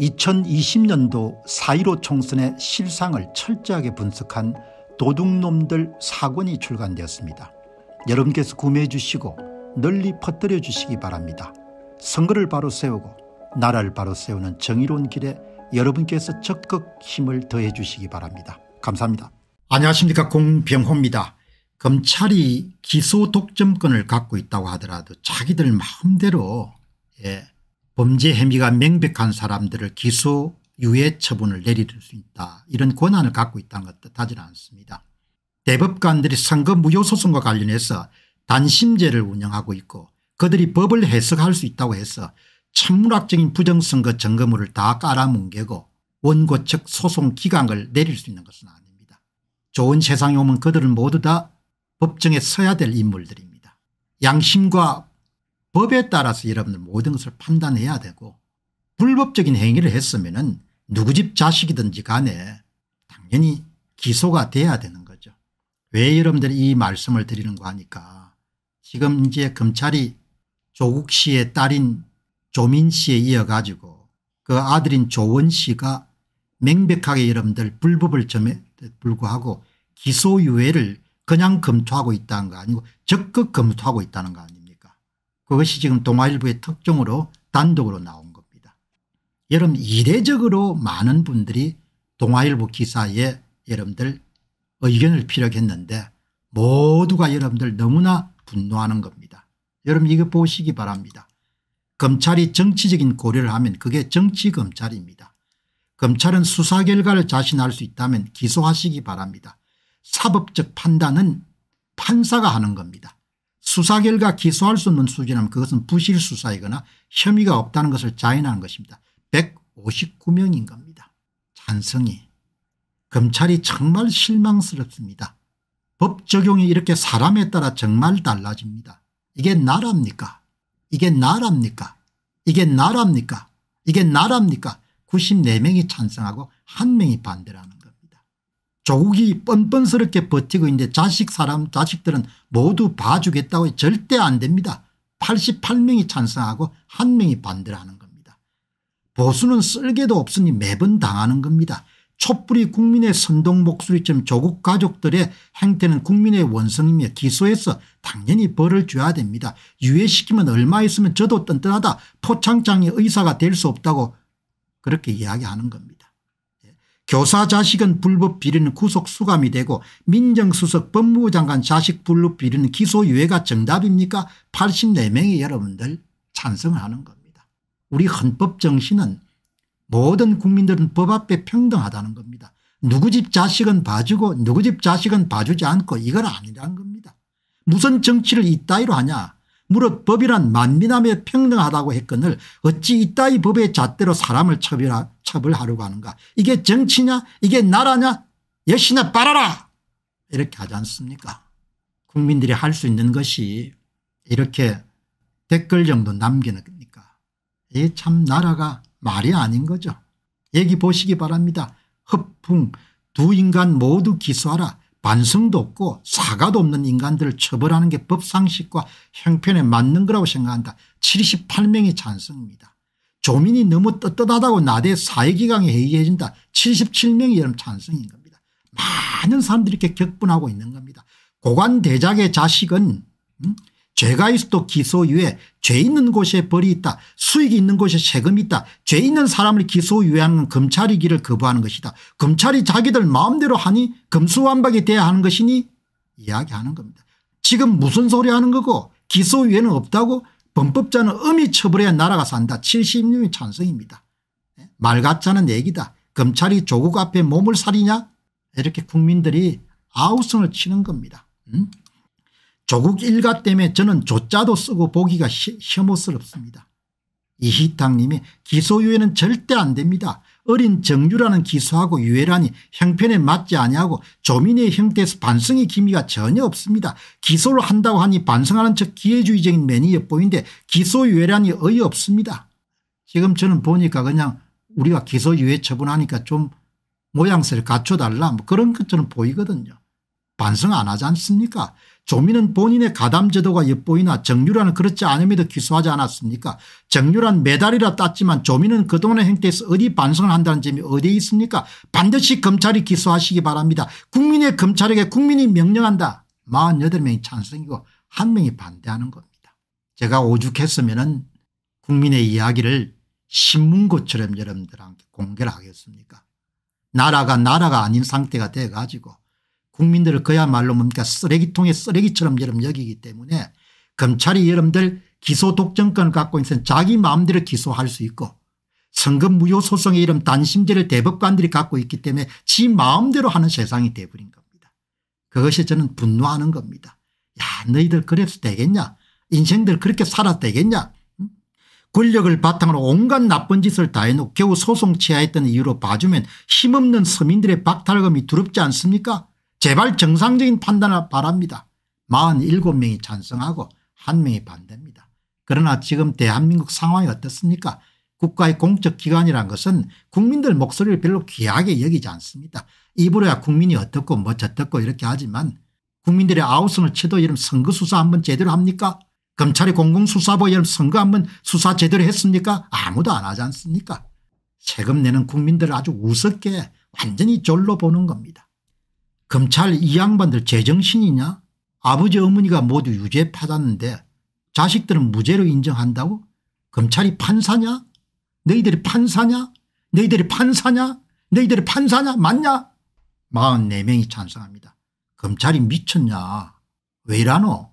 2020년도 4.15 총선의 실상을 철저하게 분석한 도둑놈들 사권이 출간되었습니다. 여러분께서 구매해 주시고 널리 퍼뜨려 주시기 바랍니다. 선거를 바로 세우고 나라를 바로 세우는 정의로운 길에 여러분께서 적극 힘을 더해 주시기 바랍니다. 감사합니다. 안녕하십니까 공병호입니다. 검찰이 기소 독점권을 갖고 있다고 하더라도 자기들 마음대로 예. 범죄 혐의가 명백한 사람들을 기소 유예 처분을 내릴 수 있다 이런 권한을 갖고 있다는 것 뜻하지는 않습니다. 대법관들이 선거 무효소송과 관련해서 단심제를 운영하고 있고 그들이 법을 해석할 수 있다고 해서 천문학적인 부정선거 점검을 다 깔아뭉개고 원고 측 소송 기각을 내릴 수 있는 것은 아닙니다. 좋은 세상에 오면 그들은 모두 다 법정에 서야 될 인물들입니다. 양심과 법에 따라서 여러분들 모든 것을 판단해야 되고 불법적인 행위를 했으면 은 누구 집 자식이든지 간에 당연히 기소가 돼야 되는 거죠. 왜 여러분들이 이 말씀을 드리는가 하니까 지금 이제 검찰이 조국 씨의 딸인 조민 씨에 이어가지고 그 아들인 조원 씨가 명백하게 여러분들 불법을 점에 불구하고 기소유예를 그냥 검토하고 있다는 거 아니고 적극 검토하고 있다는 거 아닙니까 그것이 지금 동아일보의 특종으로 단독으로 나온 겁니다. 여러분 이례적으로 많은 분들이 동아일보 기사에 여러분들 의견을 피력했는데 모두가 여러분들 너무나 분노하는 겁니다. 여러분 이거 보시기 바랍니다. 검찰이 정치적인 고려를 하면 그게 정치검찰입니다. 검찰은 수사 결과를 자신할 수 있다면 기소하시기 바랍니다. 사법적 판단은 판사가 하는 겁니다. 수사 결과 기소할 수 없는 수준이라면 그것은 부실수사이거나 혐의가 없다는 것을 자인하는 것입니다. 159명인 겁니다. 찬성이. 검찰이 정말 실망스럽습니다. 법 적용이 이렇게 사람에 따라 정말 달라집니다. 이게 나라입니까? 이게 나라입니까? 이게 나라입니까? 이게 나라입니까? 94명이 찬성하고 1명이 반대라는 조국이 뻔뻔스럽게 버티고 있는데 자식 사람 자식들은 모두 봐주겠다고 절대 안 됩니다. 88명이 찬성하고 한 명이 반대를 하는 겁니다. 보수는 쓸개도 없으니 매번 당하는 겁니다. 촛불이 국민의 선동 목소리처럼 조국 가족들의 행태는 국민의 원성이며 기소해서 당연히 벌을 줘야 됩니다. 유예시키면 얼마 있으면 저도 뜬뜬하다 포창장의 의사가 될 수 없다고 그렇게 이야기하는 겁니다. 교사 자식은 불법 비리는 구속 수감이 되고 민정수석 법무부 장관 자식 불법 비리는 기소유예가 정답입니까 8 4명의 여러분들 찬성하는 겁니다. 우리 헌법정신은 모든 국민들은 법 앞에 평등하다는 겁니다. 누구 집 자식은 봐주고 누구 집 자식은 봐주지 않고 이건 아니라는 겁니다. 무슨 정치를 이따위로 하냐 무릇 법이란 만민함에 평등하다고 했건을 어찌 이따위 법의 잣대로 사람을 처벌하, 착잡을 하려고 하는가 이게 정치냐 이게 나라냐 여신아 빨아라 이렇게 하지 않습니까 국민들이 할 수 있는 것이 이렇게 댓글 정도 남기는 겁니까 이게 참 나라가 말이 아닌 거죠 얘기 보시기 바랍니다 허풍 두 인간 모두 기소하라 반성도 없고 사과도 없는 인간들을 처벌하는 게 법상식과 형편에 맞는 거라고 생각한다 78명이 찬성입니다 조민이 너무 떳떳하다고 나대 사회기강에 회의해진다. 77명이 여름 찬성인 겁니다. 많은 사람들이 이렇게 격분하고 있는 겁니다. 고관대작의 자식은 음? 죄가 있어도 기소유예 죄 있는 곳에 벌이 있다 수익이 있는 곳에 세금이 있다 죄 있는 사람을 기소유예하는 검찰이 기를 거부하는 것이다 검찰이 자기들 마음대로 하니 금수완박이 돼야 하는 것이니 이야기하는 겁니다. 지금 무슨 소리 하는 거고 기소유예는 없다고 범법자는 엄히 처벌해야 나라가 산다. 70님이 찬성입니다. 예? 말 같자는 얘기다. 검찰이 조국 앞에 몸을 사리냐 이렇게 국민들이 아우성을 치는 겁니다. 음? 조국 일가 때문에 저는 조자도 쓰고 보기가 혐오스럽습니다. 이희탁님이 기소유예는 절대 안 됩니다. 어린 정유라는 기소하고 유해란이 형편에 맞지 아니하고 조민의 형태에서 반성의 기미가 전혀 없습니다. 기소를 한다고 하니 반성하는 척 기회주의적인 면이 엿보는데 기소 유해란이 어이없습니다. 지금 저는 보니까 그냥 우리가 기소 유해 처분하니까 좀 모양새를 갖춰달라 뭐 그런 것처럼 보이거든요. 반성 안 하지 않습니까 조미는 본인의 가담제도가 엿보이나 정유라는 그렇지 않음에도 기소하지 않았습니까 정유란 메달이라 땄지만 조미는 그동안의 행태에서 어디 반성을 한다는 점이 어디에 있습니까 반드시 검찰이 기소하시기 바랍니다 국민의 검찰에게 국민이 명령한다 48명이 찬성이고 한명이 반대하는 겁니다 제가 오죽했으면 은 국민의 이야기를 신문고처럼 여러분들한테 공개를 하겠습니까 나라가 나라가 아닌 상태가 돼가지고 국민들을 그야말로 뭡니까 쓰레기통에 쓰레기처럼 여름 여기기 때문에 검찰이 여러분들 기소 독점권을 갖고 있는 자기 마음대로 기소할 수 있고 선거 무효 소송의 이름 단심제를 대법관들이 갖고 있기 때문에 지 마음대로 하는 세상이 돼버린 겁니다. 그것이 저는 분노하는 겁니다. 야 너희들 그래서 되겠냐 인생들 그렇게 살아 되겠냐 권력을 바탕으로 온갖 나쁜 짓을 다 해놓고 겨우 소송 취하했던 이유로 봐주면 힘없는 서민들의 박탈감이 두렵지 않습니까 제발 정상적인 판단을 바랍니다. 47명이 찬성하고 1명이 반대입니다. 그러나 지금 대한민국 상황이 어떻습니까? 국가의 공적 기관이란 것은 국민들 목소리를 별로 귀하게 여기지 않습니다. 입으로야 국민이 어떻고 뭐 저떻고 이렇게 하지만 국민들의 아우성을 쳐도 이런 선거 수사 한번 제대로 합니까? 검찰이 공공수사부 이런 선거 한번 수사 제대로 했습니까? 아무도 안 하지 않습니까? 세금 내는 국민들을 아주 우습게 완전히 졸로 보는 겁니다. 검찰 이 양반들 제정신이냐 아버지 어머니가 모두 유죄 받았는데 자식들은 무죄로 인정한다고 검찰이 판사냐 너희들이 판사냐 너희들이 판사냐 너희들이 판사냐 맞냐 44명이 찬성합니다. 검찰이 미쳤냐 왜 이라노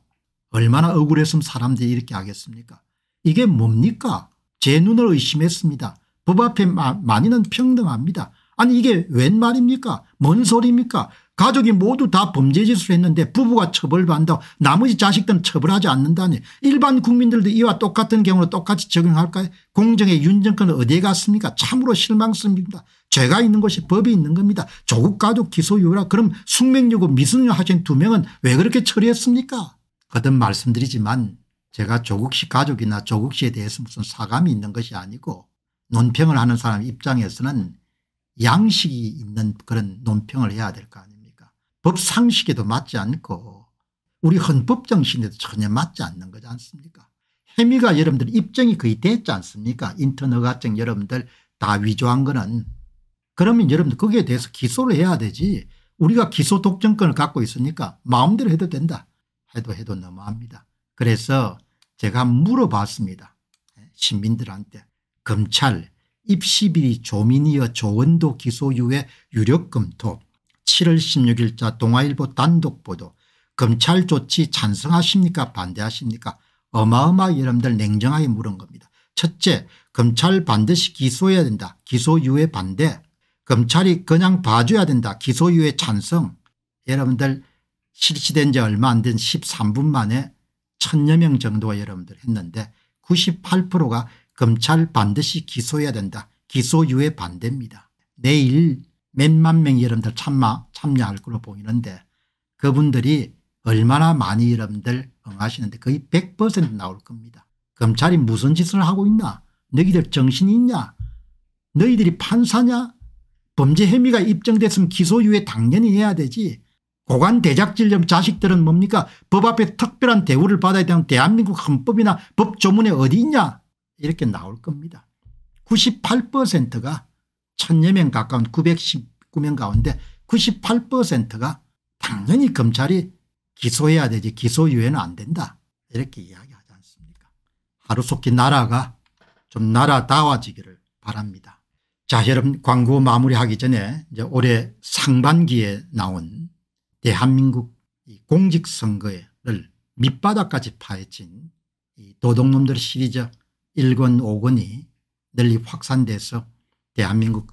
얼마나 억울했으면 사람들이 이렇게 하겠습니까 이게 뭡니까 제 눈을 의심했습니다. 법 앞에 마, 많이는 평등합니다. 아니 이게 웬 말입니까 뭔 소리입니까 가족이 모두 다 범죄짓을 했는데 부부가 처벌받는다 나머지 자식들은 처벌하지 않는다니 일반 국민들도 이와 똑같은 경우로 똑같이 적용할까요 공정의 윤정권은 어디에 갔습니까 참으로 실망스럽니다 습 죄가 있는 것이 법이 있는 겁니다 조국 가족 기소유라 그럼 숙명여고 미성여 학생 두 명은 왜 그렇게 처리했습니까 거듭 말씀드리지만 제가 조국씨 가족이나 조국씨에 대해서 무슨 사감이 있는 것이 아니고 논평을 하는 사람 입장에서는 양식이 있는 그런 논평을 해야 될 거 아니에요 법상식에도 맞지 않고 우리 헌법정신에도 전혀 맞지 않는 거지 않습니까 혜미가 여러분들 입증이 거의 됐지 않습니까 인터넷가증 여러분들 다 위조한 거는 그러면 여러분들 거기에 대해서 기소를 해야 되지 우리가 기소 독점권을 갖고 있으니까 마음대로 해도 된다 해도 해도 너무합니다 그래서 제가 물어봤습니다 시민들한테 검찰 입시비 리조민이어 조원도 기소유예 유력검토 7월 16일자 동아일보 단독보도 검찰 조치 찬성하십니까 반대하십니까 어마어마하게 여러분들 냉정하게 물은 겁니다. 첫째 검찰 반드시 기소해야 된다. 기소유예 반대. 검찰이 그냥 봐줘야 된다. 기소유예 찬성. 여러분들 실시된 지 얼마 안 된 13분 만에 천여 명 정도가 여러분들 했는데 98%가 검찰 반드시 기소해야 된다. 기소유예 반대입니다. 내일 몇만 명이 여러분들 참마, 참여할 걸로 보이는데 그분들이 얼마나 많이 여러분들 응하시는데 거의 100% 나올 겁니다. 검찰이 무슨 짓을 하고 있나 너희들 정신이 있냐 너희들이 판사냐 범죄 혐의가 입증됐으면 기소유예 당연히 해야 되지 고관 대작질념 자식들은 뭡니까 법 앞에 특별한 대우를 받아야 되는 대한민국 헌법이나 법 조문에 어디 있냐 이렇게 나올 겁니다. 98%가 1000여 명 가까운 919명 가운데 98%가 당연히 검찰이 기소해야 되지 기소유예는 안 된다 이렇게 이야기하지 않습니까 하루속히 나라가 좀 나라다워지기를 바랍니다. 자 여러분 광고 마무리하기 전에 이제 올해 상반기에 나온 대한민국 공직선거를 밑바닥까지 파헤친 이 도둑놈들 시리즈 1권 5권이 널리 확산돼서 대한민국